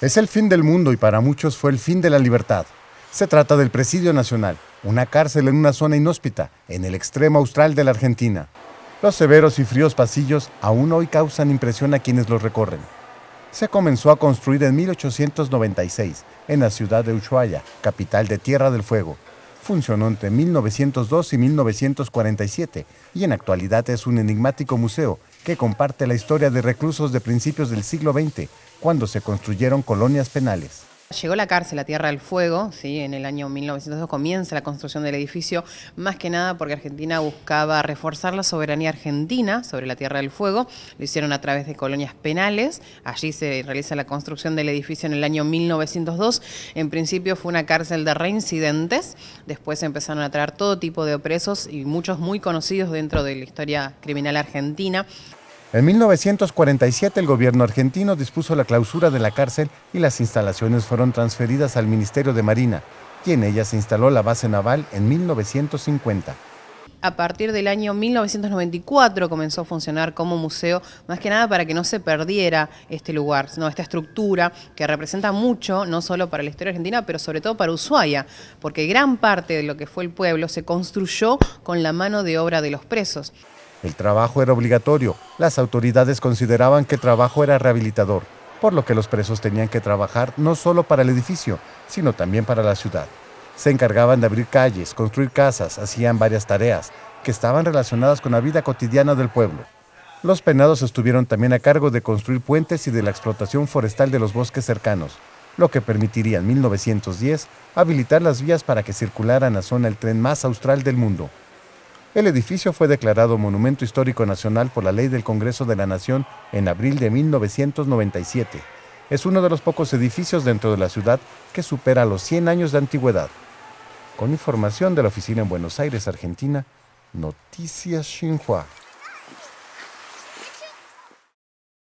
Es el fin del mundo y para muchos fue el fin de la libertad. Se trata del Presidio Nacional, una cárcel en una zona inhóspita, en el extremo austral de la Argentina. Los severos y fríos pasillos aún hoy causan impresión a quienes los recorren. Se comenzó a construir en 1896, en la ciudad de Ushuaia, capital de Tierra del Fuego. Funcionó entre 1902 y 1947 y en actualidad es un enigmático museo que comparte la historia de reclusos de principios del siglo XX cuando se construyeron colonias penales. Llegó la cárcel a Tierra del Fuego, ¿sí? en el año 1902 comienza la construcción del edificio, más que nada porque Argentina buscaba reforzar la soberanía argentina sobre la Tierra del Fuego, lo hicieron a través de colonias penales, allí se realiza la construcción del edificio en el año 1902, en principio fue una cárcel de reincidentes, después empezaron a traer todo tipo de opresos y muchos muy conocidos dentro de la historia criminal argentina, en 1947 el gobierno argentino dispuso la clausura de la cárcel y las instalaciones fueron transferidas al Ministerio de Marina, quien en ella se instaló la base naval en 1950 a partir del año 1994 comenzó a funcionar como museo, más que nada para que no se perdiera este lugar, no, esta estructura que representa mucho, no solo para la historia argentina, pero sobre todo para Ushuaia, porque gran parte de lo que fue el pueblo se construyó con la mano de obra de los presos. El trabajo era obligatorio. Las autoridades consideraban que el trabajo era rehabilitador, por lo que los presos tenían que trabajar no solo para el edificio, sino también para la ciudad. Se encargaban de abrir calles, construir casas, hacían varias tareas que estaban relacionadas con la vida cotidiana del pueblo. Los penados estuvieron también a cargo de construir puentes y de la explotación forestal de los bosques cercanos, lo que permitiría en 1910 habilitar las vías para que circularan a zona el tren más austral del mundo, el edificio fue declarado Monumento Histórico Nacional por la Ley del Congreso de la Nación en abril de 1997. Es uno de los pocos edificios dentro de la ciudad que supera los 100 años de antigüedad. Con información de la oficina en Buenos Aires, Argentina, Noticias Xinhua.